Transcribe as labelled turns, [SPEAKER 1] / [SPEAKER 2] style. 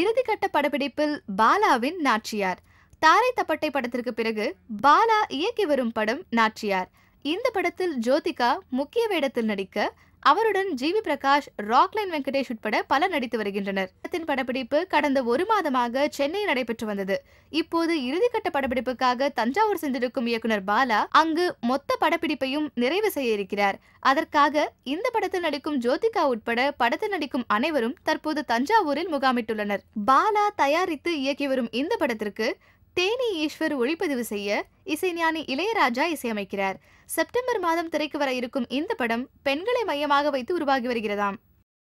[SPEAKER 1] இறுதிக்கட்ட படப்பிடிப்பில் பாலாவின் நாச்சியார் தாரை தப்பட்டை படத்திற்கு பிறகு பாலா இயக்கி வரும் படம் நாச்சியார் இந்த படத்தில் ஜோதிகா முக்கிய வேடத்தில் நடிக்க அவருடன் ஜிவி பிரகாஷ் ராக்லைன் வெங்கடேஷ் உட்பட பலர் நடித்து வருகின்றனர் படத்தின் படப்பிடிப்பு கடந்த ஒரு மாதமாக சென்னையில் நடைபெற்று வந்தது இப்போது இறுதிக்கட்ட படப்பிடிப்புக்காக தஞ்சாவூர் சென்றிருக்கும் இயக்குனர் பாலா அங்கு மொத்த படப்பிடிப்பையும் நிறைவு செய்ய இருக்கிறார் அதற்காக இந்த படத்தில் நடிக்கும் ஜோதிகா உட்பட படத்தில் நடிக்கும் அனைவரும் தற்போது தஞ்சாவூரில் முகாமிட்டுள்ளனர் பாலா தயாரித்து இயக்கி வரும் இந்த படத்திற்கு தேனி ஈஸ்வர் ஒளிப்பதிவு செய்ய இசைஞானி இளையராஜா இசையமைக்கிறார் செப்டம்பர் மாதம் திரைக்கு வர இருக்கும் இந்த படம் பெண்களை மையமாக வைத்து உருவாகி வருகிறதாம்